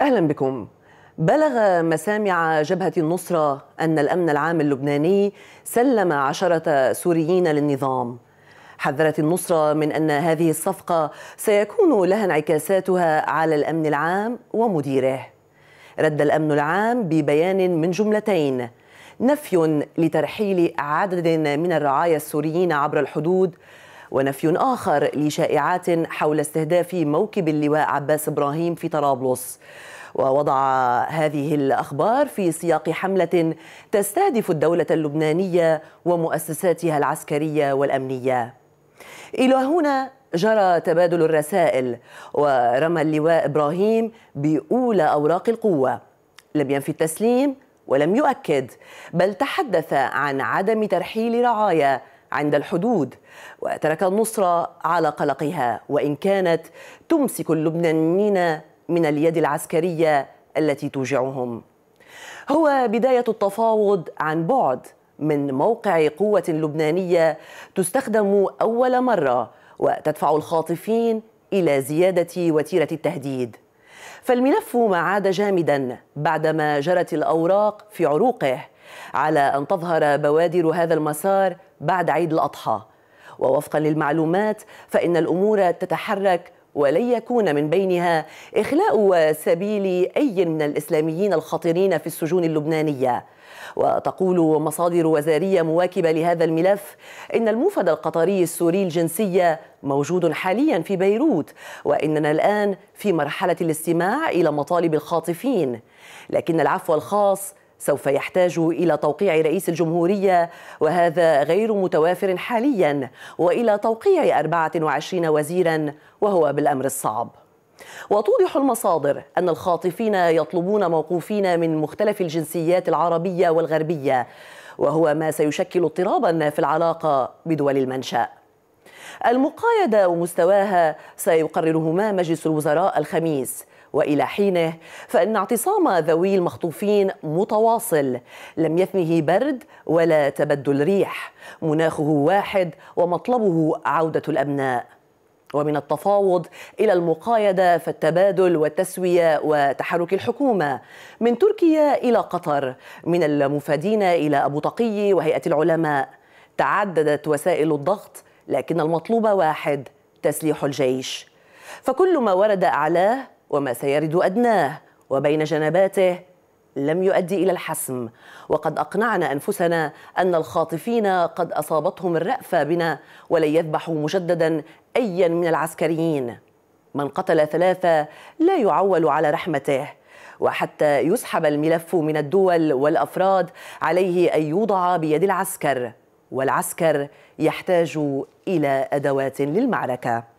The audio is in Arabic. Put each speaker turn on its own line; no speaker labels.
أهلا بكم بلغ مسامع جبهة النصرة أن الأمن العام اللبناني سلم عشرة سوريين للنظام حذرت النصرة من أن هذه الصفقة سيكون لها انعكاساتها على الأمن العام ومديره رد الأمن العام ببيان من جملتين نفي لترحيل عدد من الرعايا السوريين عبر الحدود ونفي آخر لشائعات حول استهداف موكب اللواء عباس إبراهيم في طرابلس ووضع هذه الأخبار في سياق حملة تستهدف الدولة اللبنانية ومؤسساتها العسكرية والأمنية إلى هنا جرى تبادل الرسائل ورمى اللواء إبراهيم بأولى أوراق القوة لم ينفي التسليم ولم يؤكد بل تحدث عن عدم ترحيل رعايا عند الحدود وترك النصرة على قلقها وإن كانت تمسك اللبنانيين من اليد العسكرية التي توجعهم هو بداية التفاوض عن بعد من موقع قوة لبنانية تستخدم أول مرة وتدفع الخاطفين إلى زيادة وتيرة التهديد فالملف ما عاد جامدا بعدما جرت الأوراق في عروقه على أن تظهر بوادر هذا المسار بعد عيد الأضحى ووفقا للمعلومات فإن الأمور تتحرك ولن يكون من بينها إخلاء سبيل أي من الإسلاميين الخطيرين في السجون اللبنانية وتقول مصادر وزارية مواكبة لهذا الملف إن الموفد القطري السوري الجنسية موجود حاليا في بيروت وإننا الآن في مرحلة الاستماع إلى مطالب الخاطفين لكن العفو الخاص سوف يحتاج الى توقيع رئيس الجمهوريه وهذا غير متوافر حاليا والى توقيع 24 وزيرا وهو بالامر الصعب وتوضح المصادر ان الخاطفين يطلبون موقوفين من مختلف الجنسيات العربيه والغربيه وهو ما سيشكل اضطرابا في العلاقه بدول المنشأ المقايدة ومستواها سيقررهما مجلس الوزراء الخميس والى حينه فان اعتصام ذوي المخطوفين متواصل لم يثنه برد ولا تبدل ريح مناخه واحد ومطلبه عوده الابناء ومن التفاوض الى المقايده فالتبادل والتسويه وتحرك الحكومه من تركيا الى قطر من المفادين الى ابو طقي وهيئه العلماء تعددت وسائل الضغط لكن المطلوب واحد تسليح الجيش فكل ما ورد اعلاه وما سيرد أدناه وبين جنباته لم يؤدي إلى الحسم وقد أقنعنا أنفسنا أن الخاطفين قد أصابتهم الرأفة بنا ولن يذبحوا مجددا أيا من العسكريين من قتل ثلاثة لا يعول على رحمته وحتى يسحب الملف من الدول والافراد عليه ان يوضع بيد العسكر والعسكر يحتاج الى ادوات للمعركه